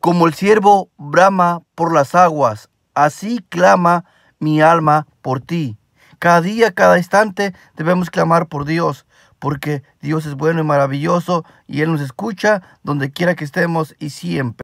Como el siervo brama por las aguas, así clama mi alma por ti. Cada día, cada instante debemos clamar por Dios, porque Dios es bueno y maravilloso y Él nos escucha donde quiera que estemos y siempre.